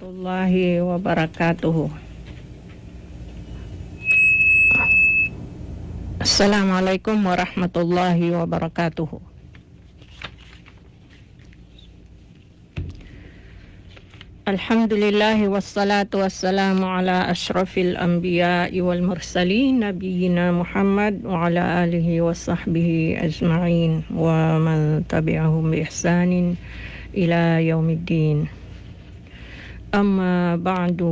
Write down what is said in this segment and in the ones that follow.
الله وبركاته السلام عليكم ورحمة الله وبركاته الحمد لله والصلاة والسلام على أشرف الأنبياء والمرسلين نبينا محمد وعلى آله وصحبه أجمعين ومن تبعهم بإحسان إلى يوم الدين أما بعد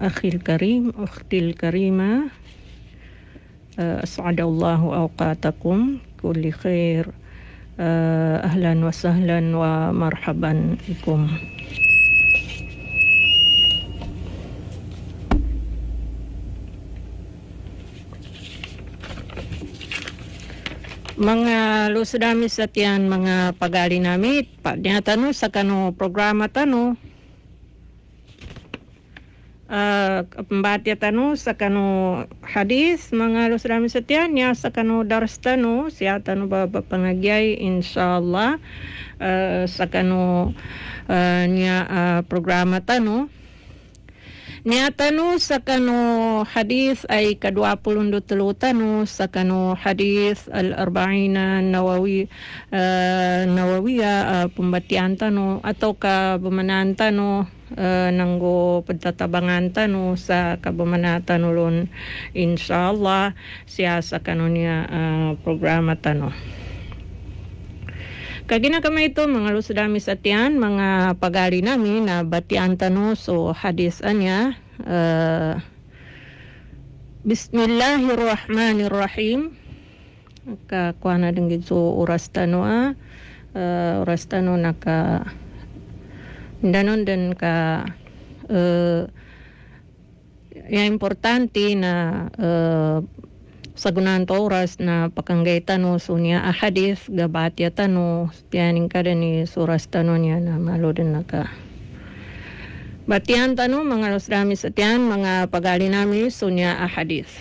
أخي الكريم أختي الكريمة أسعد الله أوقاتكم كل خير أهلا وسهلا ومرحبا بكم mga lusadami sa tiyan mga pagalinamit, pa niya tanong sa kano programa tanong. uh, pambatyatanu sakanu hadis mangalo salami satyanya sakanu darstanu siatanu baba pangagyay insyaallah uh, ah, sakanu uh, ah, nya uh, programa tanu nyata nu sakanu hadis ay ka telu tanu sakanu hadis al-arba'ina nawawi uh, eh, ya uh, eh, pembatian tanu atau ka bumanan tanu uh, eh, nanggo pagtatabangan tanu sa ka tanu ulun insyaallah siya sa kanunya uh, programa tanu Kaginagmay ito mga lusdami sa tiyan, mga pagari nami na batian tanos o hadis anya. Uh, Bismillahirrahmanirrahim. Kakuha na din gito oras tano ah. Uh, oras tano naka danon din ka uh, ya importante na uh, sa sagunanto oras na pakanggay tano sunya a hadith gabatya tano pianing kada ni suras tano niya na malodin na ka. Batian tano mga rosrami sa tiyan mga pagali namin sunya a hadith.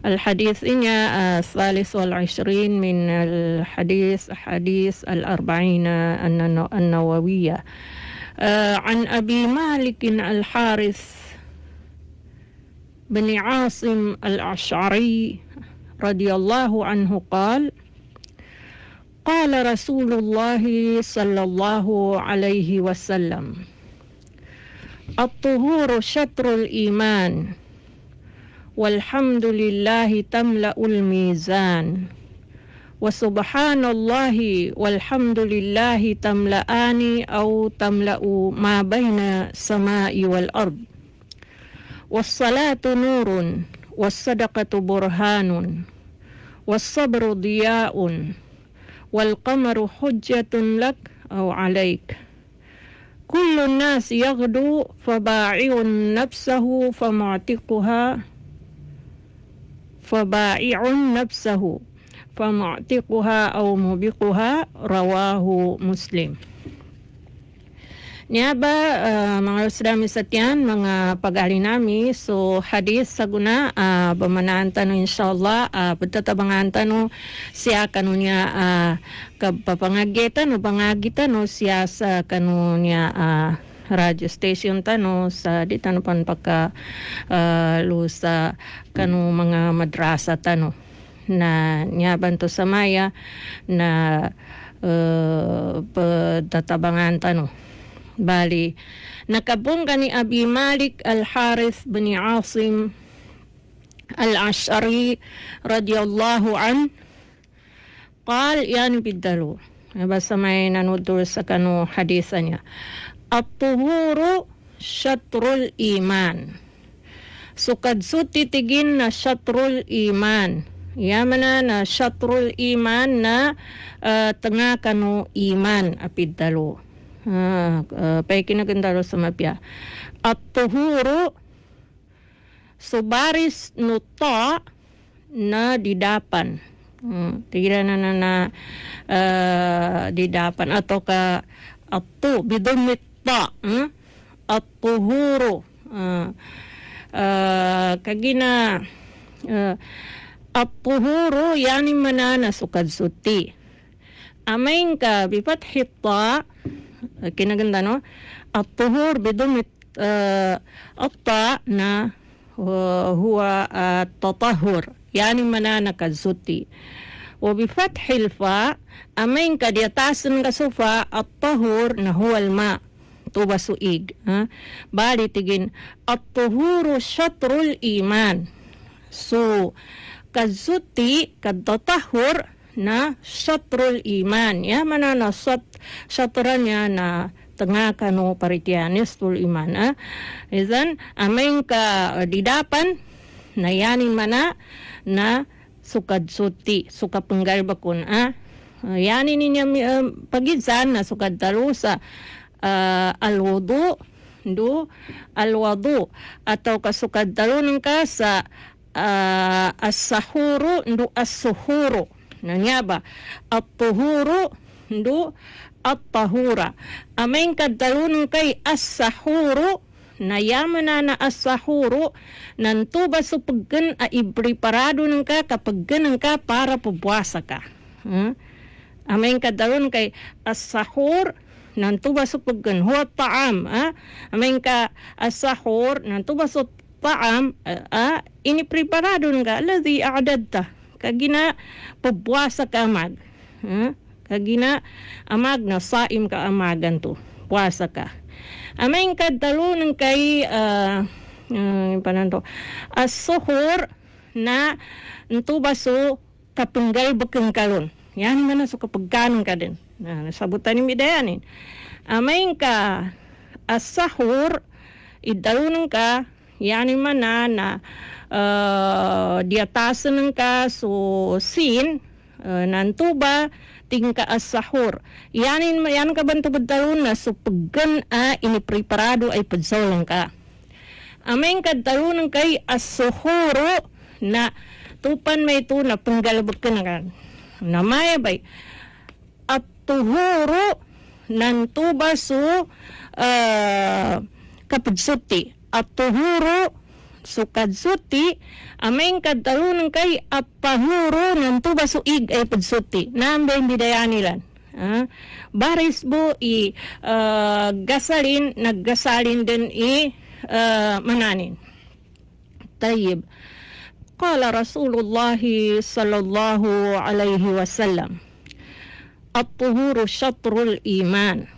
الحديث إنيا الثالث والعشرين من الحديث حديث الأربعين النووية عن أبي مالك الحارث بن عاصم الأشعري رضي الله عنه قال قال رسول الله صلى الله عليه وسلم الطهور شطر الإيمان والحمد لله تملأ الميزان وسبحان الله والحمد لله تملأان أو تملأ ما بين السماء والأرض والصلاة نور والصدقة برهان والصبر ضياء والقمر حجة لك أو عليك كل الناس يغدو فباعع نفسه فمعتقها فبائع نفسه فمعتقها أو مبقها رواه مسلم Niaba, uh, ah, mga Rosdami Satyan, mga pag ari nami, so hadis sa guna, uh, ah, bamanaan tanong inshallah, uh, pagtatabangan tanong siya kanunya uh, kapapangagitan o pangagitan o siya sa kanunya uh, radio station tano sa di tano pan pagka uh, lusa kanu mga madrasa tano na niyaban to sa maya na uh, tatabangan tano Bali. Nakabong ka ni Abi Malik al-Harith bin Asim al-Ash'ari radiyallahu an yan يعني بالدلو بس ما ننودر سكنوا حديثا يا الطهور شطر الإيمان sukad so, titigin na syatrul iman yamana na syatrul iman na uh, tengah kanu iman apidalu. dalo पैकिन किंतारो समप्या atuhuru subaris nuto na didapan dapan tira na na na di didapan atau ke atu bidumit ta atuhuru kagina atuhuru yani manana sukad suti amain ka bipat hita Kena no at tuhur bidumit uh, atta na uh, huwa uh, tatahur yani mana kazuti wa bi fathil fa amain kadiatasan kasufa at tuhur na huwa alma tuba suig ha bali tigin at tuhuru iman so kazuti kadatahur na satrul iman ya mana na sat satranya na tengah kanu paritianis tul iman ah izan amengka ka eh, didapan na yanin mana na sukad suti suka penggal bakun ah yanin ninya uh, eh, pagidzan na sukad tarusa uh, wudu do wudu atau kasukad tarunang ka sa uh, as-sahuru do as-suhuru nanyaba appuhuru do appahura amain kadalunong kay as-sahuru nayaman na na asahuro nantuba sa paggan a ipreparado ng ka kapag ganang ka para pubuwasa ka. Hmm? Amin ka daron kay asahur nantuba sa paggan huwa taam. Ha? Ah? Amin ka asahur nantuba sa taam. Ha? Ah, ah, Inipreparado ng ka alladhi a'dadta kagina pubuwasa ka amag. Ha? Hmm? Kagina amag na saim ka amagan to. puasa ka. Amay kadtalo ng kay uh, ah, hmm, uh, pananto. As-suhur na ntubaso kapunggal bekeng kalon. Yan man so kapagkanon ka din. Na ah, nasabutan ni midayanin. Amain ka as sahur ka yan man na na uh, dia tasen ka su sin uh, nantuba tingka as-sahur yanin yan ka bantu na su pegen a ah, ini preparado ay padzolong ka amen kadtarunan kay as na tupan may tu na penggalbek na kan namaya bay at-tuhuru nantuba su uh, eh, kapagsuti at-tuhuru sukad suti, ameng kadtarunan kay apahuro ng tuba suig ay pagsuti. Nambay bidayan bidayanilan Ah, baris bo i uh, gasalin, naggasalin din i uh, mananin. tayib Kala Rasulullah sallallahu alaihi wasallam, At-tuhuro syatrul iman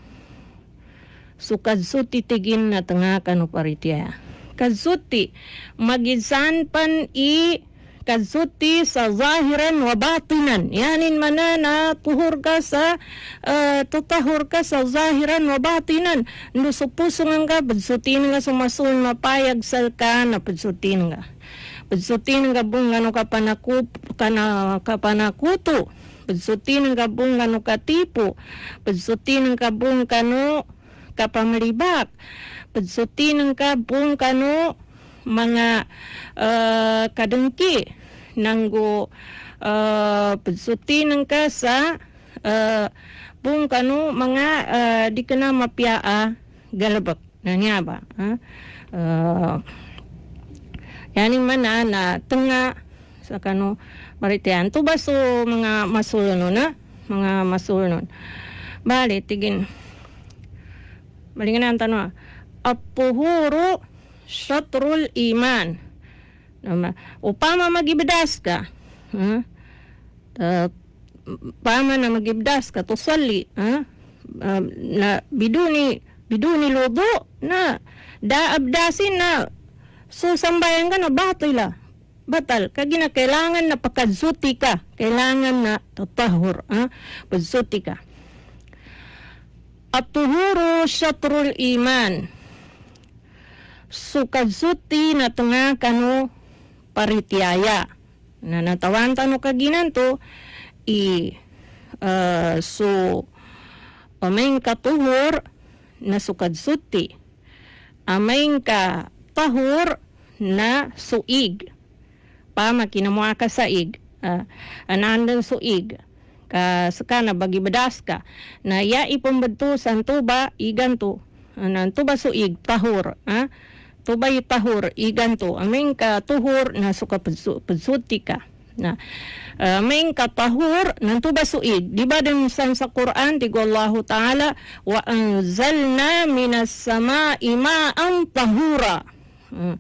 sukad suti tigin titigin na tanga kanu paritya kazuti magisan pan i kazuti sa zahiran wa batinan yanin mana na tuhur ka sa uh, eh, tutahur ka sa zahiran wa batinan nusupusungan ka padsutin nga sumasun mapayag sal ka na padsutin nga padsutin nga bung ano ka panakup kana kapanakuto padsutin nga bung ano katipo padsutin nga bung kano kapamlibak padsuti ng kabung kano mga uh, ah, kadengki nanggo uh, ah, padsuti ng ah, ka sa uh, bung kano mga uh, di kana mapyaa galabak na niya ba uh, yani man na, na tenga sa kano maritian to ba mga masulunon na mga masulunon bali tigin Balingan na ang tanong apuhuro shatrul iman. Upama magibdas ka, ha? Uh, upama na magibdas ka, sali, ha? Uh, na biduni, biduni lodo, na daabdasin na susambayan ka na batoy la. Batal, kagina kailangan na pakadzuti ka. Kailangan na tatahur ha? Pagzuti ka. At tuhuro syatrul iman sukadsuti na tunga kano paritiaya. Na natawan kaginan to, i uh, ah, so ameng katuhor na sukadsuti. Ameng ka tahor na suig. Pa makinamua ka saig. Uh, ah, anandan suig ka saka na bagibadas ka na iya ipumbato sa tuba iganto nan tuba suig tahor ha ah, tubay tahur iganto amen ka tuhur na suka pesutika, ka na amen ka tahur na tuba suid di ba din san sa Quran di Allah taala wa anzalna minas ima ang tahura hmm.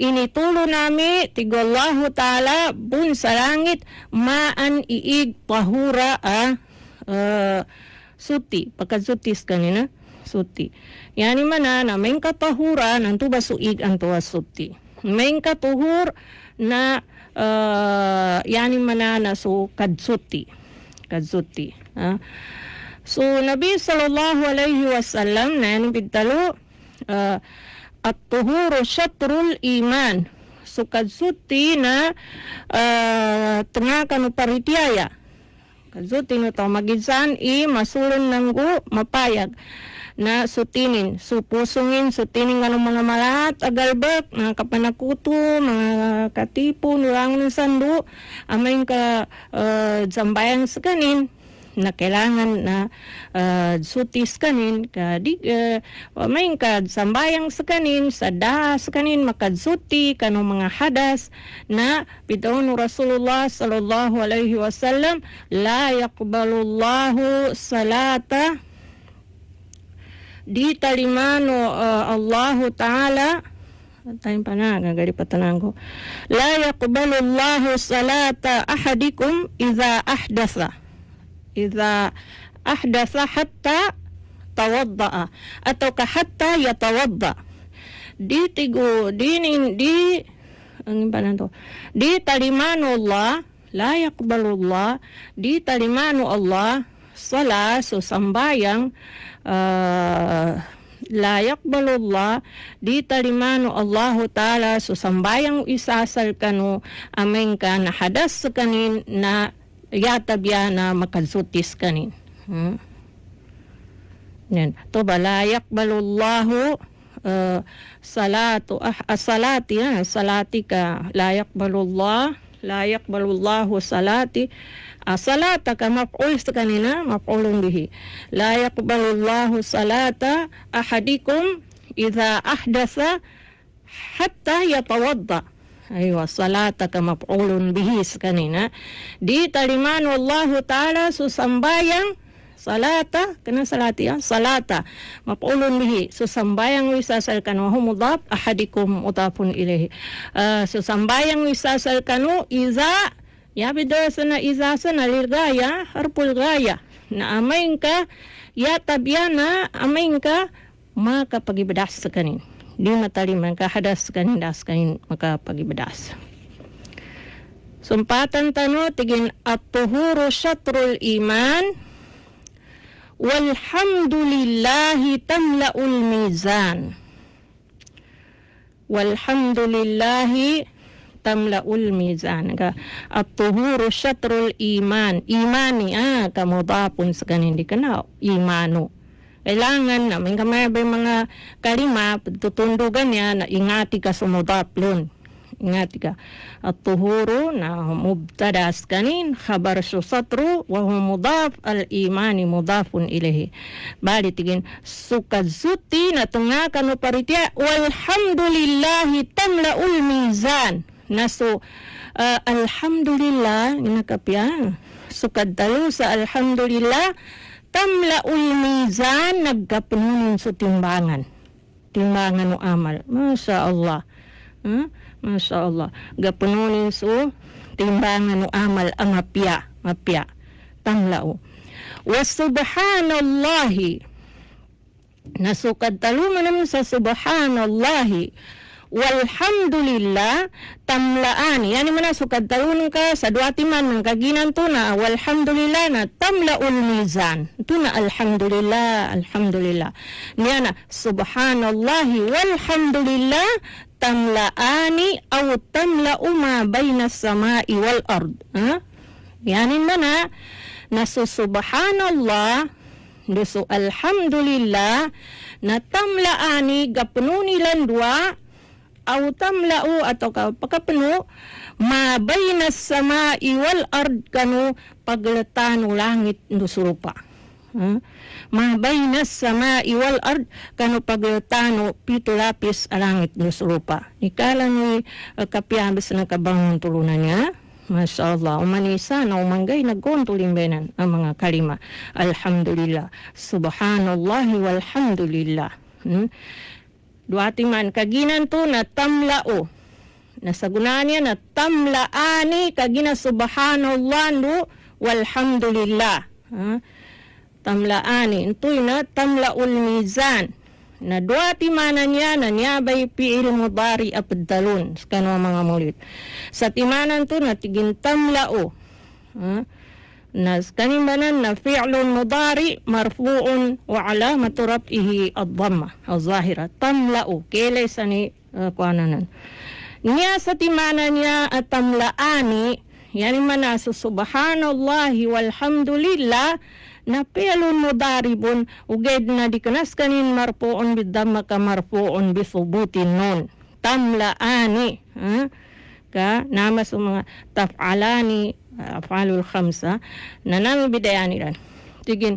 ini tulo nami Allah taala bun sa langit maan iig tahura a ah, uh, suti pagkasutis kanina suti. Yani manan, may katahura ng tubasuig ang tuwa suti. May katuhur na uh, yani manana so kadsuti. Kadsuti. Ha? So, Nabi sallallahu alaihi wasallam na yan pintalo, uh, eh, at tuhuro syatrul iman. So, kadsuti na uh, eh, tungakan uparitiaya. Kadsuti na ito, i masulon ng gu, mapayag na sutinin. So, pusungin, sutinin nga ng mga malat, agalbek, mga kapanakuto, mga katipo, nurang ng sando, amin ka uh, zambayan sa kanin, na kailangan na uh, sutis kanin kadig uh, may ka sambayang sa kanin sa das kanin makadsuti kano mga hadas na bitaw no Rasulullah sallallahu alaihi wasallam la yaqbalu Allahu salata di talimano uh, eh, Allahu ta'ala tayong panaga gari ko la yaqbalu Allahu salata ahadikum idza ahdasa idza ahdasa hatta tawadda'a atau hatta yatawadda di tigo di di ang panan di talimano Allah la yaqbalu Allah di talimano Allah salat so sambayang uh, la yakbalullah di talimanu Allahu ta'ala susambayang isasal kanu amin ka na hadas kanin na yatabya na makadsutis kanin. Hmm? Yan. To ba la yakbalullahu uh, ah, salatu ah, ah salati na ah, salatika la yakbalullah la yakbalullahu salati as-salata ka maf'ul kanina maf'ulun bihi la yakbalullahu salata ahadikum Iza ahdasa hatta yatawadda aywa salata ka maf'ulun bihi kanina di taliman wallahu taala susambayang salata kena salati ya salata maf'ulun bihi susambayang wisasalkanu, wa ahadikum utafun ilahi. uh, ah, susambayang wisasalkanu iza يا بدوسنا إذا سنا لغاية هربو الغاية نعمينك يا تبيانا أمينك ما كبغي بداس سكنين لما تالي ما كهداس سكنين داس سكنين ما كبغي بداس سمباتن تنو تجين الطهور شطر الإيمان والحمد لله تملأ الميزان والحمد لله tamla تملأ الميزان الطهور شطر iman imani ah kamudapun sa kanin di kana imano kailangan namin kamay ba mga kalima tutundugan niya na ingati ka sumudaplon ingati ka at tuhuro na mubtadas kanin khabar susatru wa mudaf al imani mudafun ilahi bali tigin sukazuti na tunga kanu paritia walhamdulillahi tamla ul mizan naso uh, ah, alhamdulillah nakapya so kadalo sa alhamdulillah tamla ul mizan nagkapununin sa timbangan timbangan no amal masya Allah huh? Hmm? masya Allah gapununin so timbangan no amal ang apya apya tamla o wa subhanallahi nasukad talo man sa subhanallahi walhamdulillah tamlaan yani mana suka daun ka saduatiman man kaginan na walhamdulillah na tamla'ul mizan na alhamdulillah alhamdulillah niana subhanallah walhamdulillah tamla'ani au tamla'u ma baina samai wal ard ha yani mana nasu subhanallah nasu alhamdulillah na tamla'ani gapenuh nilan dua awtam lao ato ka pakapano mabayna sama iwal ard kanu paglatan langit no surupa hmm? mabayna sama iwal ard kanu paglatan pito lapis langit no surupa nikala ni uh, kapiabis na kabangon tulunan niya Masya Allah. Umanisa na umanggay nagkon tulimbenan ang mga kalima. Alhamdulillah. Subhanallah walhamdulillah. Hmm? Duati man kaginanto na tamlao. nasagunanya niya na tamlaani kagina subhanallah no walhamdulillah. Ha? Tamlaani. Intoy na tamlaul mizan. Na duati mana niya na niyabay piil mudari apdalon. Kanwa mga mulit. Sa timanan to na tigintamlao. Ha? Nas banan na fi'lun mudari marfu'un wa alamatu rafihi ad-dhamma az-zahira tamla'u kelesani uh, eh, kuananan. Nia satimana nia atamla'ani yani mana subhanallahi walhamdulillah na fi'lun mudari bun ugaid na kanin marfu'un bid-dhamma ka marfu'un bi thubutin nun tamla'ani ha? Eh, ka nama sumanga taf'alani الأفعال الخمسة ننام بدياننا تجين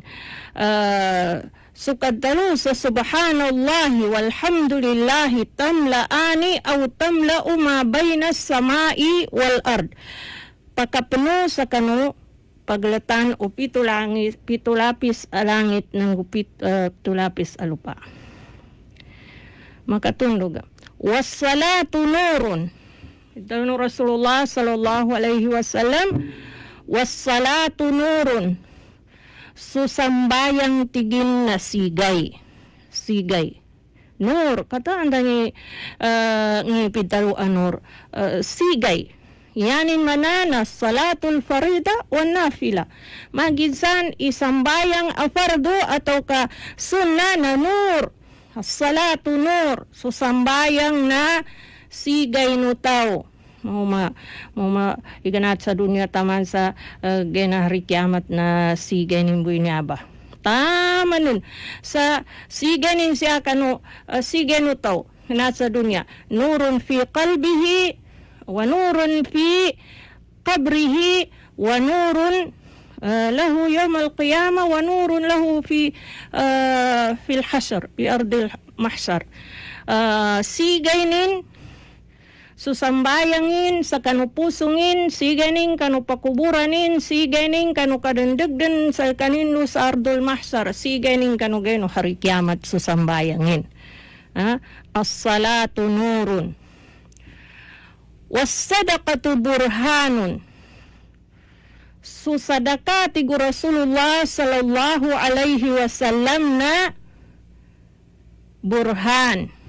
آه سكدلوس سبحان الله والحمد لله تملأان أو تملأ baina بين السماء والأرض pagkapno sa kanu paglatan o pito langit pito lapis a langit ng gupit uh, pito lapis a lupa makatunlog wassalatu nurun ito Rasulullah sallallahu alaihi wasallam, wassalatu nurun, susambayang tigil na sigay. Sigay. Nur, kata anda ni, uh, ni pidaro anur, uh, ah, sigay. Yanin manana salatul farida wa nafila. Maginsan isambayang afardo atau ka sunna na nur. Salatu nur, susambayang na sigai no tao mau ma iganat sa dunia taman sa uh, genahri kiamat na sigay nimbuy ni tamanin Tama nun sa sigay nin siya kanu uh, sigay no eh, tao nasa dunia nurun fi kalbihi wa nurun fi kabrihi wa nurun uh, lahu yawm al-qiyamah wa nurun lahu fi uh, fil hasr bi ardil mahsar uh, sigay nin susambayangin sa kanupusungin, siganing kanupakuburanin, siganing kanukadandagdan sa kanino sa ardol mahsar, siganing kanugeno hari kiamat susambayangin. Ha? As-salatu nurun. Was-sadaqatu burhanun. Susadaka tigo Rasulullah sallallahu alaihi wasallam na burhan. Burhan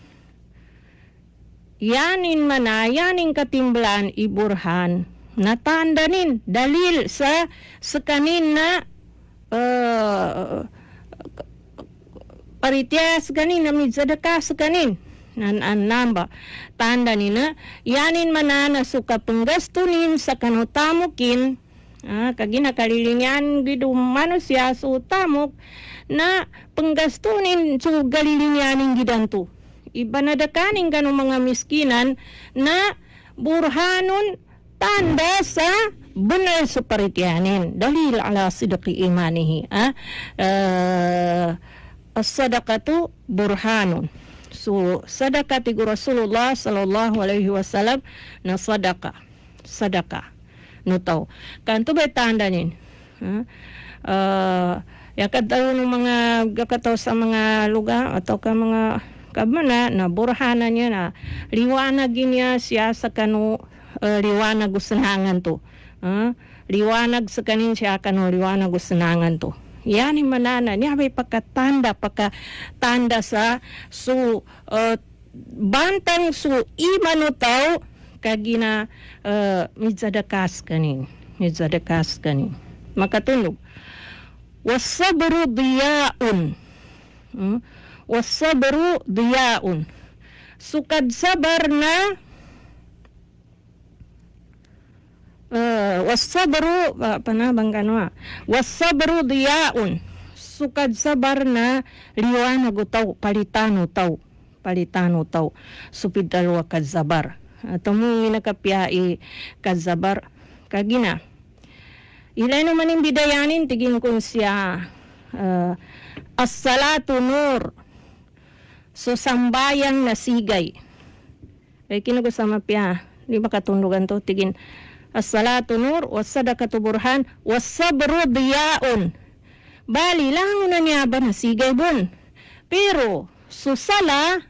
yanin mana, yanin katimblan, iburhan. Natandanin, dalil sa sekanin na uh, paritya sekanin, namid sadaka sekanin. Nan an namba. Tanda na, yanin manana suka penggastunin sa kanutamukin, Ah, kagina kalilingan gidu manusia sutamuk na penggastunin su galilinganin gidanto. ibanadakanin ganong mga miskinan na burhanun tanda sa benar sepertianin dalil ala sidaki imanihi ah uh, as-sadaqatu burhanun so sadaqati Rasulullah sallallahu alaihi wasallam na sadaqa sadaqa no tau kan to ba tanda nin ah uh, ya kadalo mga gakataw sa mga lugar atau ka mga kabana na burhana niya na liwanagin niya siya sa kanu uh, e, liwanag usanangan to. Uh, liwanag sa kanin siya kanu liwanag usanangan to. Yan yung manana niya may pagkatanda, pagkatanda sa so uh, bantang so imanutaw kagina uh, e, midzadakas kanin. Midzadakas kanin. Makatunog. Wasabru diyaun. Hmm? wasabru diyaun sukad sabarna uh, wasabru apa na bangkano wasabru diyaun sukad sabarna liwanag utaw palitan utaw palitan utaw supid dalwa kadzabar atau mungin nakapiyai kadzabar kagina ilay naman yung bidayanin tigin kung siya uh, as-salatu nur So, sambayang nasigay. Ay, kinagusama piya. Di ba katunugan to? Tigin. As-salatu nur, was-sadakatu burhan, was-sabru diyaon. Bali, lango na niya ba nasigay bun? Pero, sala,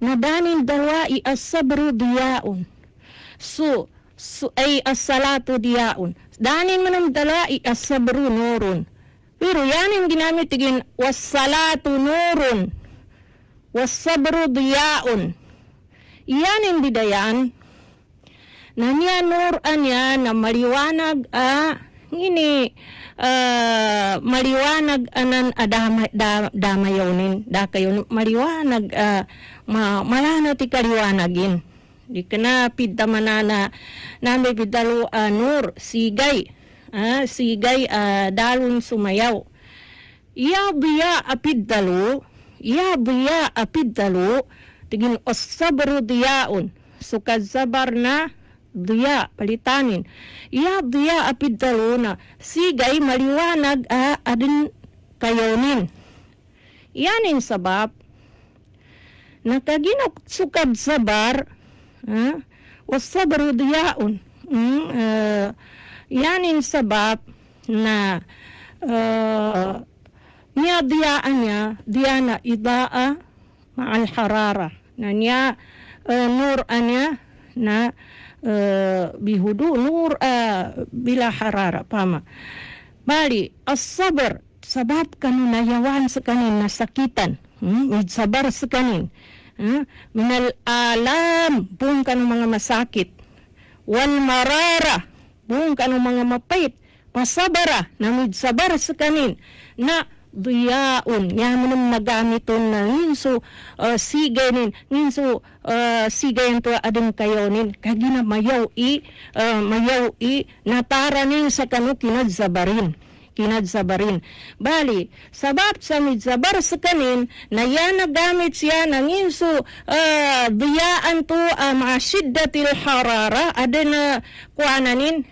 nadanin dalawa i-as-sabru diyaon. So, so ay as-salatu diyaon. Danin man ang dalawa i-as-sabru nurun. Pero yan yung ginamit tigin, was-salatu nurun wasabru diyaon. Iyan hindi dayan. Nanya anya na maliwanag a ah, ngini uh, maliwanag anan adama da, damayonin da kayo maliwanag uh, ma, malano ti kaliwanagin di kana pidda manana nami bidalo uh, nur sigay ah, sigay uh, dalon sumayaw iya biya apid dalo ya biya apid talo tigil osabro diyaon sukad sabar na duya palitanin iya duya apid talo na sigay maliwanag a adin kayonin yanin sabab nakaginok sukad sabar ha osabro diyaon mm, uh, eh, yanin sabab na uh, niya diyaan niya diyana idaa ma'al harara na niya uh, nur anya na uh, bihudu nur uh, bila harara pama bali as-sabr sabab kanun yawan sekanin nasakitan hmm? sabar sekanin hmm? minal alam buong mga masakit wal marara buong mga mapait pasabara na sabar sekanin na biyaon nga manam nagamiton na so uh, sigay nin ninso uh, sigay ang tuwa adong kayo nin kagina mayaw i uh, mayaw i natara nin sa kanu kinad sa barin kinad sa barin bali sabab sa midsabar sa kanin na yan nagamit siya ng inso uh, biyaan to uh, mga shiddatil harara adena kuananin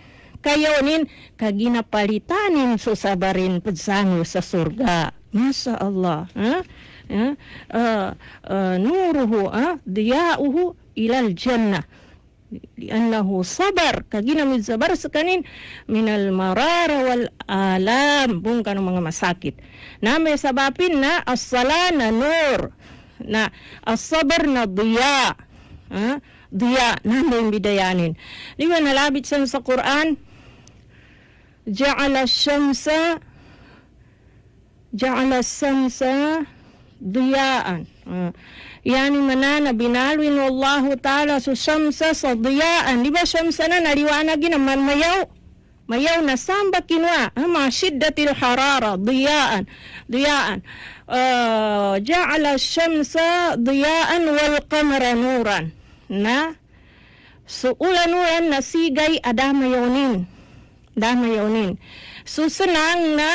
kayonin kaginapalitanin so sabarin padsano sa surga. Masya Allah. Ha? Ha? Uh, uh, nuruhu, ha? diyauhu ilal jannah. لأنه sabar kaginamid sabar sa kanin minal marara wal alam bung kanu mga masakit na may sabapin na asala na nur na asabar na duya ha? duya na may bidayanin di ba nalabit sa Quran جعل الشمس جعل الشمس ضياء يعني من أنا بنال وإن الله تعالى الشمس صضياء لبا شمسنا نريو أنا جينا يو ما يو نسام بكينوا هما شدة الحرارة ضياء ضياء آه، جعل الشمس ضياء والقمر نورا نا سؤول نورا نسيجي أدام يونين da damayunin. Susanang na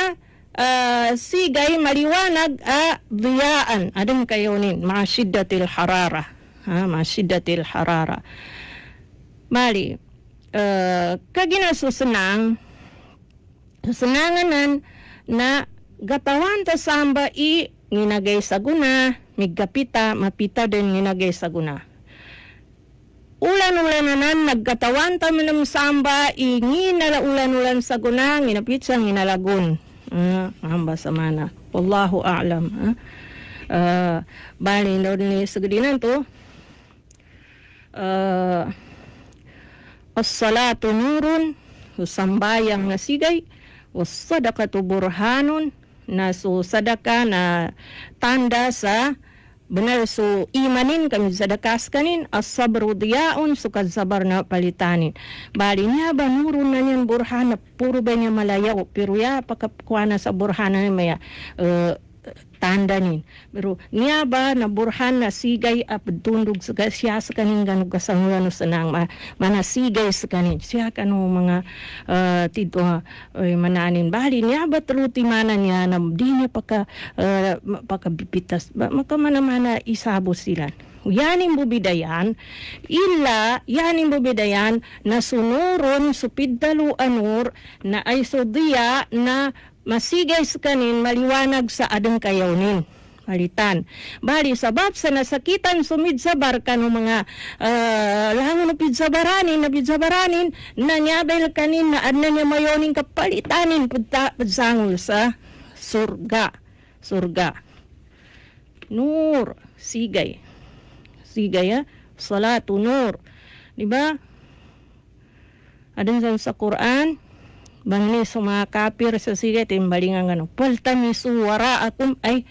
uh, sigay maliwanag a biyaan. Adam kayunin. Maashiddatil harara. Ha, maashiddatil harara. Mali. Uh, kagina susanang susananganan na gatawan ta samba i nginagay sa guna, migkapita, mapita din nginagay sa guna ulan-ulan na nan, nagkatawan tamo ng samba, ingina na ulan-ulan sa gunang, inapit sa hinalagun. Uh, ah, hamba sa mana. Wallahu a'lam. Uh, uh, bali, Lord ni Sagadinan to. Uh, As-salatu nurun, sambayang nasigay, was-sadakatu burhanun, na so sadaka na tanda sa Benar so imanin kami sa dakas kanin as sabro diyaon sukad sabar na palitanin. Bali niya ba nurun na niyan burhana puro ba niya malayaw pero ya pakakuana sa burhana niya maya. Uh, tandanin. Pero niya ba na burhan na sigay at tundog sa siya sa kanin ganug kasangulan sa nang ma, manasigay sa kanin. Siya kanu mga uh, tito uh, mananin bali niya ba truti mana niya na di niya paka uh, pakabipitas ba makamanamana isabo sila yaning bubidayan ila yaning bubidayan na sunuron supiddalu anur na ay sudiya na masigay kanin maliwanag sa adang kayawnin halitan. Bali, sabab sa nasakitan sumid sa barka ng mga uh, ah, langon na sa na napid sa baranin, kanin na adna niya mayoning kapalitanin pagta, pagsangol sa surga. Surga. Nur. Sigay. Sigay, ha? Ah. Salatu nur. Diba? Adan sa Quran, Bani kapir sa sige timbalingan ngano. Paltamisu waraakum ay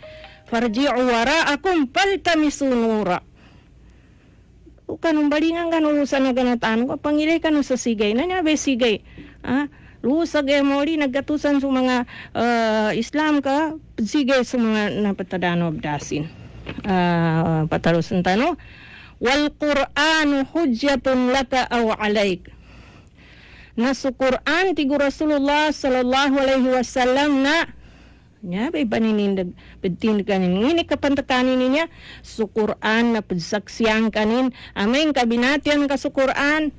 farji'u waraakum paltamisu nura. O kanong balingan ngano sa naganataan ko pangilay kanu sa sigay na niya sigay. Ha? lusag e moli nagatusan sa mga uh, Islam ka sigay sa mga napatadano abdasin. Uh, ah, patarusan tano. Wal Qur'anu hujjatun laka aw alayka nasu Quran tigu Rasulullah sallallahu alaihi wasallam na nya be paninin pentin kanin ini kapantakanin ninya su Quran na pagsaksiyang kanin ameng kabinatian ka su Quran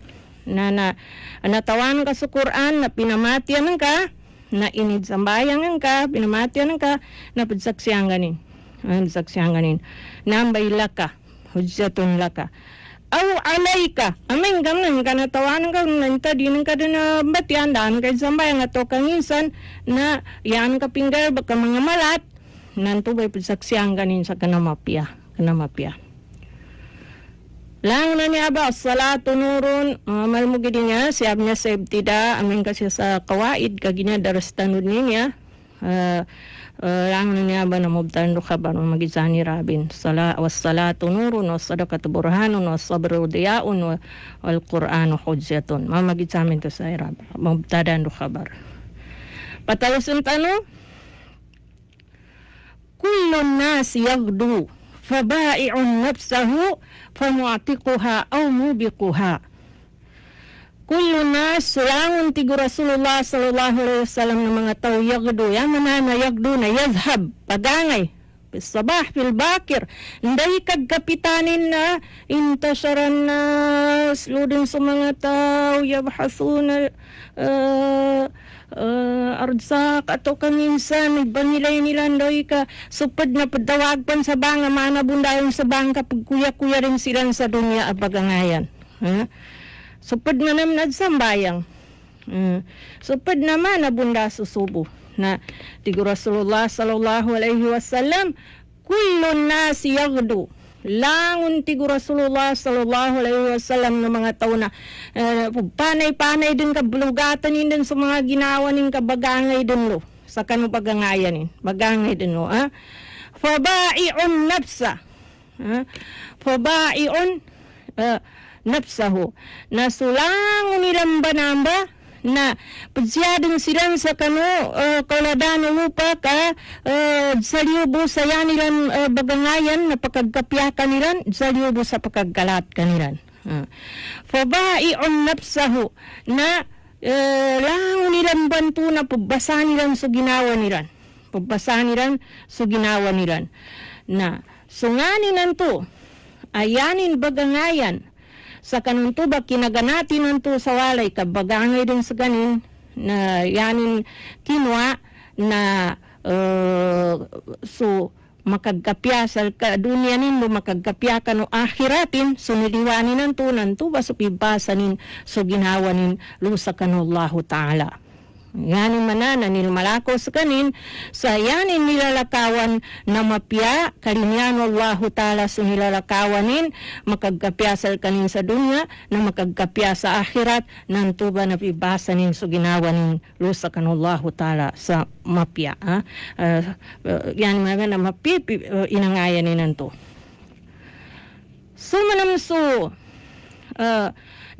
na na natawan ka su Quran na pinamatian ka na inid sambayang ka pinamatian ka na pagsaksiyang kanin ang saksiyang kanin nambay laka hujjatun laka au alaika amin gamin kana tawanin ka nan ta dinin ka dina bati anda an kai zamba yang atokang insan na yan ka pinggar baka mga malat nanto bay pagsaksiyan ganin sa kana mapia kana mapia lang na niya ba salatu nurun mamal mo gidi niya siyab niya safety da amin kasi sa kawaid kaginya daras tanod niya uh, رعنا نعبنا مبتن خبر ومجزاني رابين صلاة والصلاة نور والصدقة برهان والصبر ضياء والقرآن حجة ما مجزامي تساي راب مبتن خبر بتاو سنتانو كل الناس يغدو فبائع نفسه فمعتقها أو موبقها kullu nas langun tigu Rasulullah sallallahu alaihi wasallam ng mga tao yagdu yamanana yagdu na yazhab pagangay sabah fil bakir nday kapitanin na intasharan nas ludin sa mga tao yabhasuna uh, uh, ato ka minsan nagbanilay nila doy ka supad na padawag pan sa banga mana bundayon sa bangka pagkuya-kuya rin sila sa dunya abagangayan ha huh? Supad nga naman nagsambayang. Mm. Supad naman na nabunda susubo na tigo Rasulullah sallallahu alaihi wasallam kullun nas yaghdu langon ti Rasulullah sallallahu alaihi wasallam ng mga tao na uh, panay-panay din kablugatan din, din sa mga ginawa nin kabagangay din lo sa kanu pagangayanin bagangay din lo ha ah. fabai'un nafsa ha ah. fabai'un uh, nafsahu na sulang nilamba-namba na pasyadong silang sa kano uh, kaladano lupa ka uh, saliubo sa yanilan uh, bagangayan na pagkagkapya kanilan saliubo sa pagkagkalat kanilan uh. Hmm. fabai'un nafsahu na uh, lang nilang bantu na pabasa nilang sa ginawa nilan pabasa nilan sa ginawa nilan na sunganin nanto ayanin bagangayan sa kanun tubak, kinaganati nun sa walay, kabagangay din sa ganin, na yanin kinwa na uh, so makagkapya sa dunya nin mo makagkapya ka no akhiratin so niliwanin nanto tunan to baso pibasanin so ginawa nin lusa kanullahu ta'ala Ngani manana nilmalakos kanin sa yanin nilalakawan na mapya kalinyan Allahu Ta'ala sa nilalakawanin makagkapyasal kanin sa dunya na makagkapya sa akhirat nan tuba na ibasa nin so nin lusa kan Allahu Ta'ala sa mapya ha? Uh, ah, uh, ah, yan mga na mapi uh, ah, inangayan ni nanto. Sumanamso so, uh,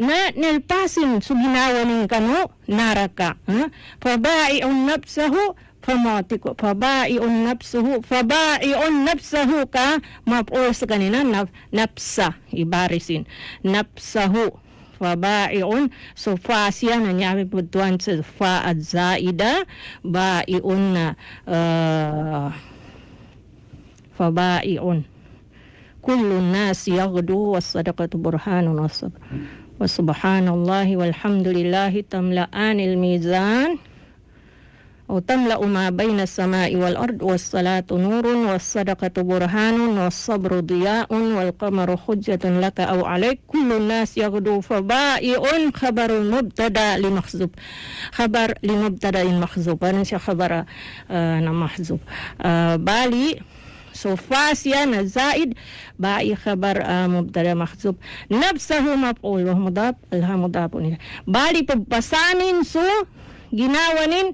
na nilpasin su ginawa ng kano naraka. Ha? Pabaion napsahu i on napsahu on napsahu ka mapor sa kanina naf napsa ibarisin napsahu fabaiun i on siya na niya putuan sa fa at zaida baiun na uh, eh, fabaiun kullu nas yaghdu was sadaqatu burhanun was وسبحان الله والحمد لله تملأان الميزان أو تملأ ما بين السماء والأرض والصلاة نور والصدقة برهان والصبر ضياء والقمر حجة لك أو عليك كل الناس يغدو فبائع خبر مبتدا لمخزوب خبر لمبتدا المخزوب أنا خبر آه، أنا محزوب آه، بالي سوفاس يانا زائد باقي خبر uh, مبتدا محذوف نفسه مفعول وهو مضاف لها مضاف إليه bali pagpasanin so ginawanin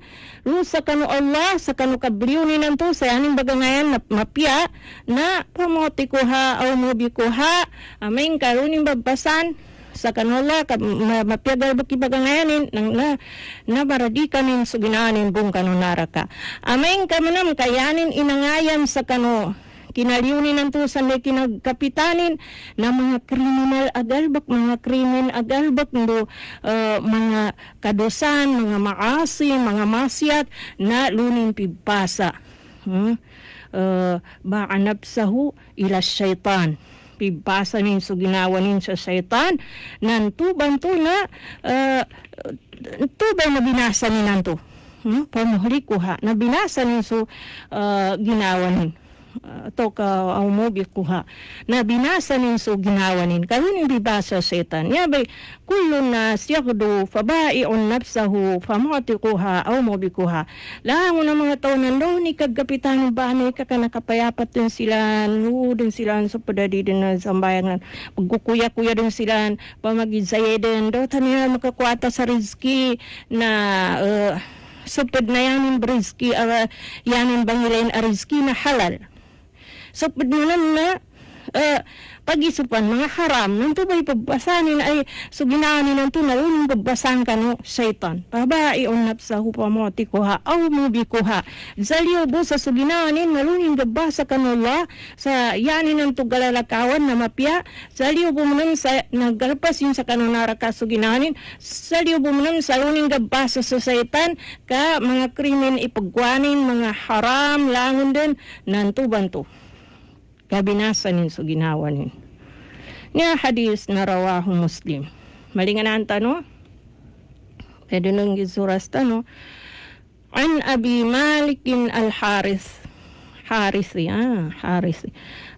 rusa kanu Allah sa kanu kabliw ni nanto sa yanin baga na mapya na pamoti ko ha o mobi ko ha amin karunin babasan sa kanula ka mapiagal buki bagangayanin nang na na baradi kanin suginaanin bung kanunara ka amen ka manam kayanin inangayam sa kanu kinaliunin ang tusan na kinagkapitanin na mga kriminal agalbak, mga krimen agalbak, no, uh, mga kadosan, mga maasi, mga masyat na lunin pibpasa. Hmm? Uh, ba anab sahu ila syaitan pibasa min suginawa nin sa saitan nanto, to na uh, tubay na binasa ni nanto no pamuhuli na binasa nin so uh, ah, ginawa nin uh, to ka ang mobi kuha na binasa nin so ginawanin karon yung bibasa setan ya bay kullu nas yakdu fabai on nafsahu famati kuha aw mobi kuha lang na mga tao nandaw ni kagkapitan ng ni kakanakapayapat din sila no din sila sa padadi din na sambayan pagkukuya-kuya din sila pamagizay din do tanya makakuata sa rizki na uh, supod na yanin briski, uh, ah, yanin bangilain ariski ah, na halal. So, padnunan na, uh, eh, pag-isupan mga haram nanto bay pagbasanin ay suginaan so, nanto na unong pagbasan kano shaitan pabae unap sa hupa mo ti kuha aw mo bi kuha zaliyo bo sa suginaanin nalunin gabasa kano la sa yanin nanto galalakawan na mapya zaliyo bo munang sa naggalpas yun sa kano naraka suginaanin zaliyo bo munang sa lunin gabasa sa shaitan ka mga krimen ipagwanin mga haram langon din nanto bantu gabinasa nin so ginawa nin. Niya hadis na rawahu muslim. Malinganan no? Pwede nung gisuras tano. An Abi Malikin al-Haris. Haris ya, Haris.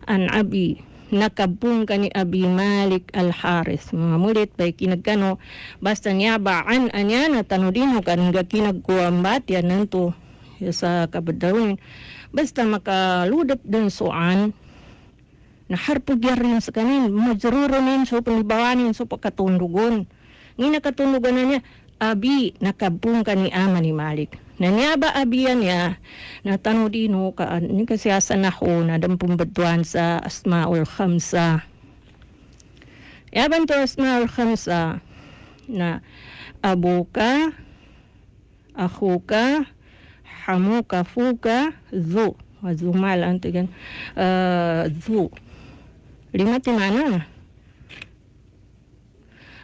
An Abi nakabung ka ni Abi Malik al-Haris. Mga mulit, bay kinagkano, basta niya baan anya na tanudin ho kanang kinagkuambat, yan nanto sa kabadawin. Basta makaludap din suan, na harpugyar yun sa kanin, majrurunin so panibawanin so pagkatundugon. Ni nakatundugan na niya, abi nakabung ka ni ama ni Malik. Nanyaba abiyan niya, natano din no, oh, ka, ni kasi asa na ho, sa asma or khamsa. Yaban to asma or khamsa, na abo ka, ako ka, hamu ka, fu ka, zu. Zumal, antigan, uh, zu lima timana.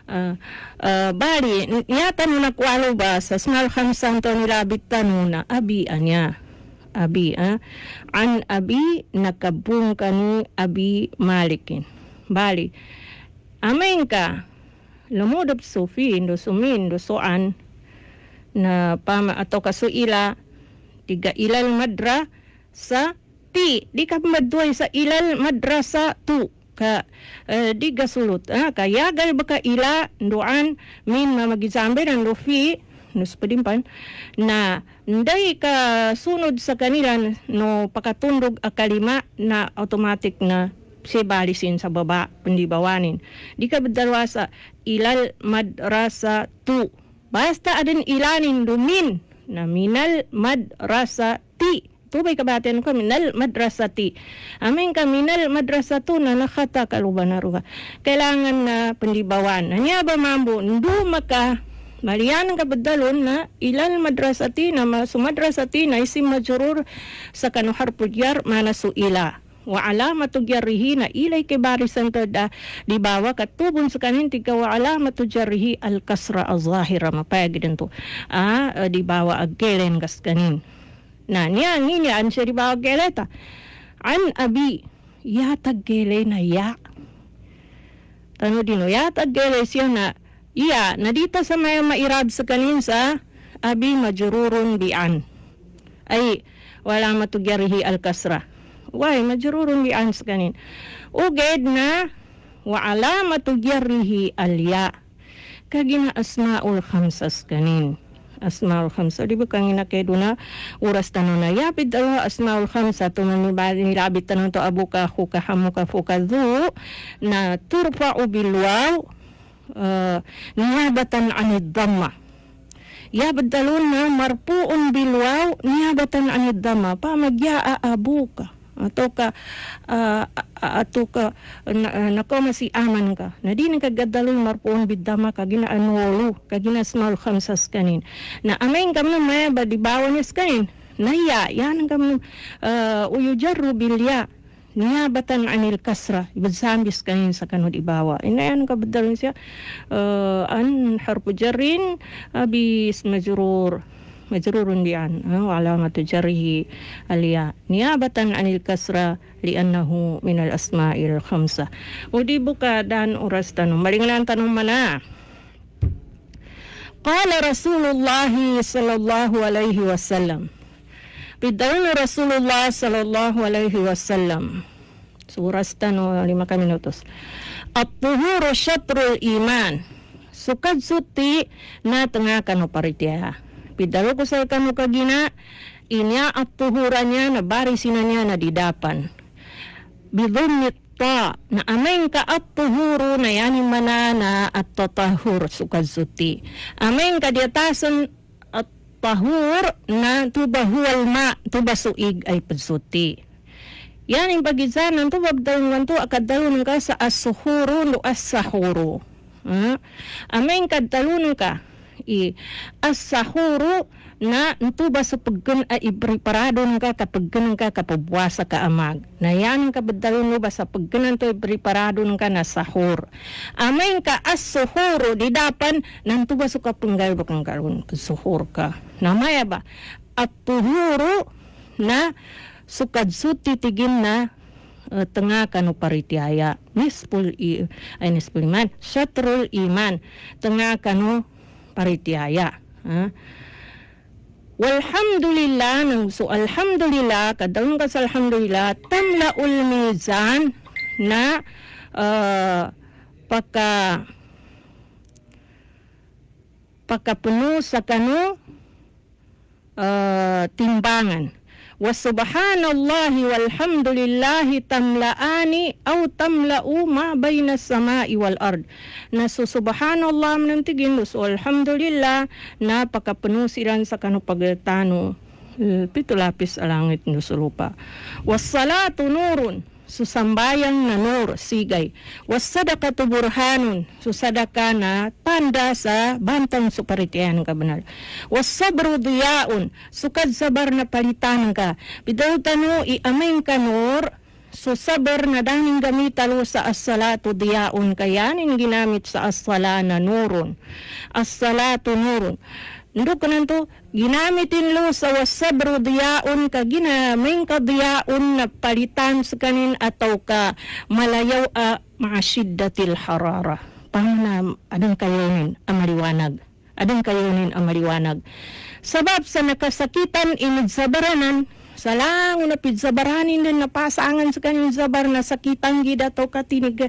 Uh, uh, bali, yata nuna kualo ba sa small ham santo nilabit tanuna, abi anya. Abi, ah. An abi nakabung kani abi malikin. Bali, amin ka. Lumudop sufi, indo sumin, indo soan, na pama ato kasuila, tiga ilal madra sa ti. Di ka maduay sa ilal madra sa tu. ka uh, diga sulut ha ah, ka yagal baka ila doan min mamagi zambe dan lofi no padimpan na nday ka sunod sa kanila no pakatundog akalima, na automatic na si balisin sa baba pendibawanin di ka bedarwasa ilal madrasa tu basta aden ilanin dumin na minal madrasa ti tubay kabaten ko minal madrasati. Amin ka minal madrasato na nakata kaluban Kailangan na pendibawan. Anya ba mambo? Ndu maka Mariyan ang kabadalon na ilan madrasati na sumadrasati na isim majurur sa kanuhar pudyar manasuila wa alama tu jarihi na ilay kay barisan to da di bawa katubon sa kanin tika wa ala tu al kasra al zahira mapayag din to ah di bawa agkelen kas kanin 나냥 이니 안세리바 게레타 안 아비 야타게레 나야 ano dino yatageles siya na iya nadita sa may mairab sa kanin sa abi majururun bian ay wala matugyarihi alkasra why majururun bian sa kanin uged na wa matugyarihi alya kagina asma ul khamsas kanin asmaul khamsa bukan nak ke duna uras tanona ya bidallah asmaul khamsa tu mani bani labit tanon to abuka khuka hamuka fuka zu na turfa bil waw niabatan anid dhamma ya badaluna marpu'un bil waw niabatan anid dhamma pa magya abuka toka uh, atoka na, nakoma si aman ka na di nagkagadalong marpon bidama ka ginaanolo ka ginasmal khamsas kanin na amain kam na maya ba di bawan is kanin yan ang kam uh, uyujarru bilya niyabatan anil kasra ibasambis kanin sa kanod ibawa ina inayan kabadalon siya uh, an harpu jarin abis majurur majrurun bi an eh, wa alamatu jarhi aliya niabatan anil kasra li li'annahu al asma'il khamsa. udi buka dan uras maling malingan tanum mana Qala Rasulullah sallallahu alaihi wasallam Bidaun Rasulullah sallallahu alaihi wasallam Surastan lima ka minutos at iman Sukat suti na tengah kanu pidalo sa ikan kagina inya atuhurannya na barisinanya na didapan. Bidumit ta na aming ka atuhuru na yani manana at tatahur sukazuti. Aming ka diatasan at tahur na tubahual ma tubasuig ay pagsuti. Yan yung pagisan ng tubab daw ng to akadalon ka sa asuhuru no asahuru. Hmm? Ameng kadalon ka. i asahuro na ntuba sa pagkan a ipreparado ng ka kapagkan ka kapabuwasa ka amag. Na yan ang kabadalon mo ba sa pagkan to ipreparado ng ka na sahur. Amin ka asuhuro di dapan nantuba sa kapunggal bakang karon suhur ka. Namaya ba? At tuhuro na sukadsu titigin na uh, eh, tengah kanu paritiaya nispul i ay nispul iman syatrul iman tengah kanu paritihaya. Ha? Walhamdulillah, nang so alhamdulillah, kadalong ka sa alhamdulillah, tamla mizan na uh, ah, pagka pagkapuno sa kanu uh, timbangan wa subhanallahi walhamdulillahi tamlaani aw tamla'u ma bayna samai wal ard na so subhanallah manantigin so alhamdulillah napakapanusiran sa kanu pagtano eh, pito lapis alangit no sa lupa wassalatu nurun susambayang na nur, sigay. Wasadaka to burhanun, susadaka na tanda sa bantang suparitian ka benar. Wasabro duyaun, sukad sabar na palitan ka. Bidaw tano, iamain ka nur, susabar na daning gamitalo sa asalato diyaon kayanin ginamit sa asala na nurun. Asalato nurun. Ndo kananto ginamitin lo sa wasabro diyaon ka ginaming ka diyaon na palitan sa kanin ataw ka malayaw a mga harara. Pangina, adang kayonin ang maliwanag. Adang kayonin ang maliwanag. Sabab sa nakasakitan imid sa baranan, salang unapid sa baranin din napasaangan sa kanin sabar na sakitan gid ato katinig uh,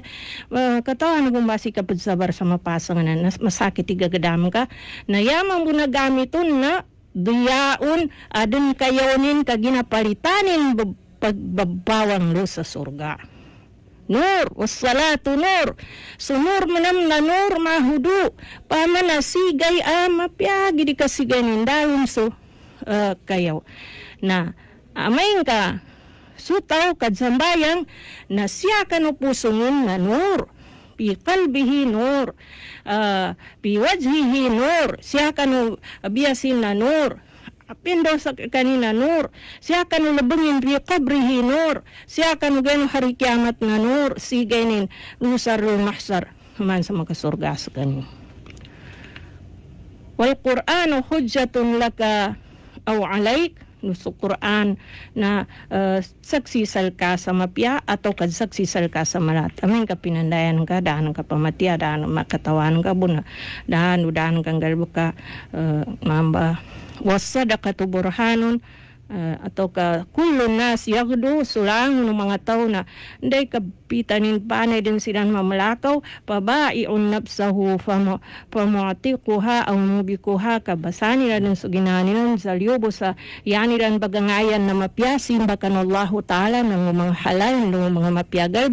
ah, katawan kung basi ka sabar sa mapasangan na masakit igagadam ka na nayamang mo nagamiton na duyaon adun kayonin ginapalitanin pagbabawang lo sa surga. Nur, wassalatu nur. Sunur manam na nur mahudu. Pamanasigay ah, mapyagi di kasiganin dahon so uh, ah, kayaw. Na, Amayin ka, sutaw kadsambayang na siya ka no pusungon nga nur. Pi kalbihi nur, uh, pi wajhihi nur, siya ka no biyasin na nur. Apindo daw sa kanina nur, siya ka no labungin pi kabrihi nur, siya ka no gano hari kiamat na nur, si ganin lusar mahsar man sa makasurgas kanin. Wal Qur'anu hujjatun laka aw alaik. nusuk Quran na uh, eh, saksisal ka pia atau ato saksi saksisal ka sa malat amin ka pinandayan ka dahan ka pamatya dahan makatawan ka buna dan udahan kang galbo ka uh, mamba wasadaqatu burhanun uh, atau ka kulunas nas yagdu sulang ng mga tau na ndai ka pitanin panay din silang mamalakaw pabae unap sa hufa mo pamuati kuha ang mubi kuha kabasan nila din so ginanilan sa liubo sa yanilan bagangayan na mapiasin bakan Allahu Ta'ala ng mga halal ng mga mapiagal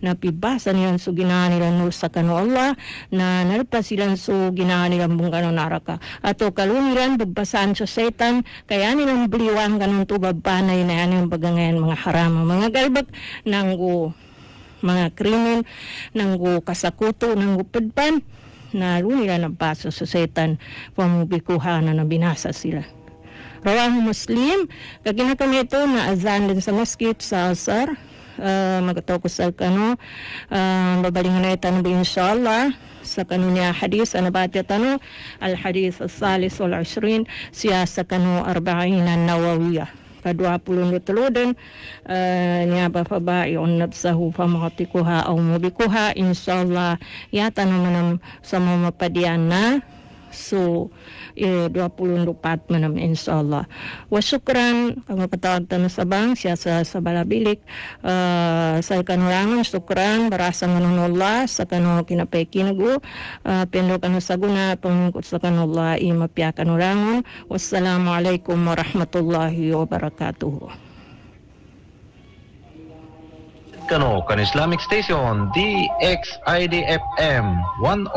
na napibasa nila so ginanilan sa kanu Allah na nalpa silang so ginanilan mong kanu naraka ato kaluniran babasaan sa setan kaya nilang bliwang ganun to babanay na yan yung bagangayan mga haram, mga galbag nang mga krimen nanggo kasakuto nanggo pedpan na nila ng paso sa setan pamubikuhan na binasa sila. Rawang Muslim, kagina kami ito na azan din sa masjid sa Asar, uh, ah, magatokos sa kano, uh, ah, babalingan na itanong inshallah, sa kanunya hadis ana ba tano al hadis al salis wal 20 siya sa kanu 40 nawawiyah 20 nutuluden eh, nya bafaba yun nafsahu famatikuha au mubikuha insyaallah ya tanaman sama mapadiana so ya, 24 manam insyaallah wa syukran kamu ketahuan tanah sabang siasa sabala bilik uh, saya orang syukran berasa Allah, sakano kinapeki nagu uh, eh, pendo kanu saguna pengikut Allah, ima piakan orang. wassalamualaikum warahmatullahi wabarakatuh Kano, kan Islamic Station, DXIDFM, One. Oh